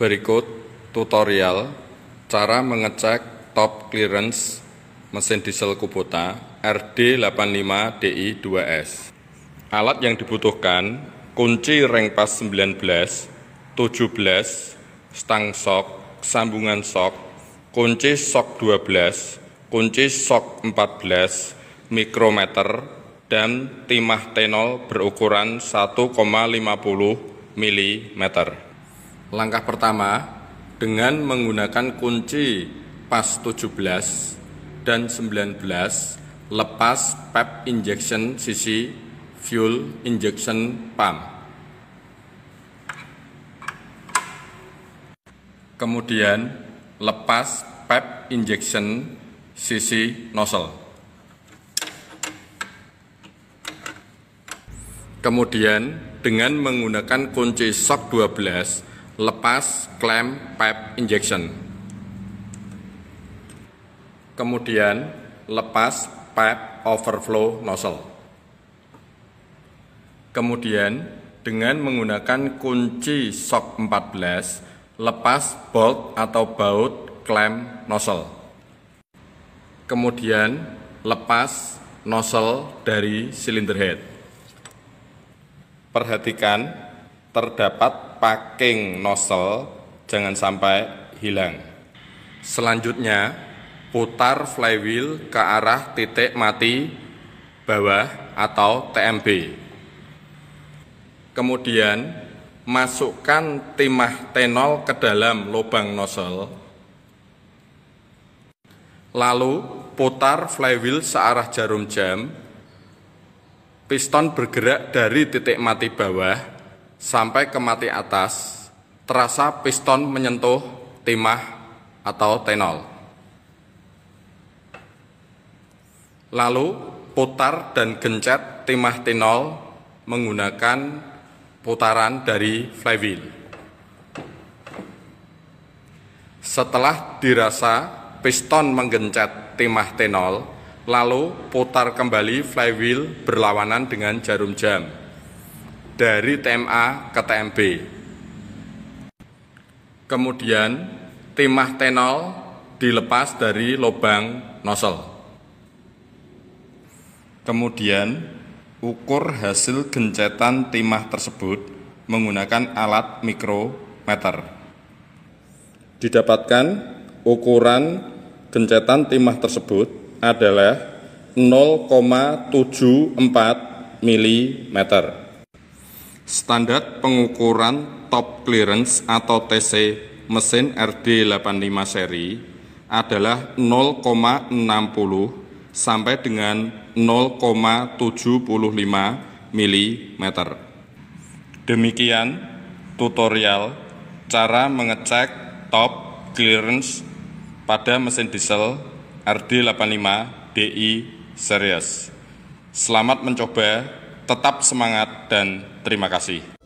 Berikut tutorial cara mengecek top clearance mesin diesel Kubota RD85DI2S. Alat yang dibutuhkan kunci ring pas 19, 17, stang sok, sambungan sok, kunci sok 12, kunci sok 14, mikrometer, dan timah tenol berukuran 1,50 mm. Langkah pertama dengan menggunakan kunci pas 17 dan 19 lepas PEP injection sisi fuel injection pump. Kemudian lepas PEP injection sisi nozzle. Kemudian dengan menggunakan kunci shock 12 lepas klem pipe injection. Kemudian lepas pipe overflow nozzle. Kemudian dengan menggunakan kunci sok 14 lepas bolt atau baut klem nozzle. Kemudian lepas nozzle dari silinder head. Perhatikan terdapat Packing nozzle jangan sampai hilang. Selanjutnya, putar flywheel ke arah titik mati bawah atau TMB. Kemudian, masukkan timah tenol ke dalam lubang nozzle. Lalu, putar flywheel searah jarum jam. Piston bergerak dari titik mati bawah sampai ke mati atas, terasa piston menyentuh timah atau tenol. Lalu putar dan gencet timah tenol menggunakan putaran dari flywheel. Setelah dirasa piston menggencet timah tenol, lalu putar kembali flywheel berlawanan dengan jarum jam dari TMA ke TMB. Kemudian timah tenol dilepas dari lubang nosel. Kemudian ukur hasil gencetan timah tersebut menggunakan alat mikrometer. Didapatkan ukuran gencetan timah tersebut adalah 0,74 mm. Standar pengukuran top clearance atau TC mesin RD85 seri adalah 0,60 sampai dengan 0,75 mm. Demikian tutorial cara mengecek top clearance pada mesin diesel RD85 DI series. Selamat mencoba Tetap semangat dan terima kasih.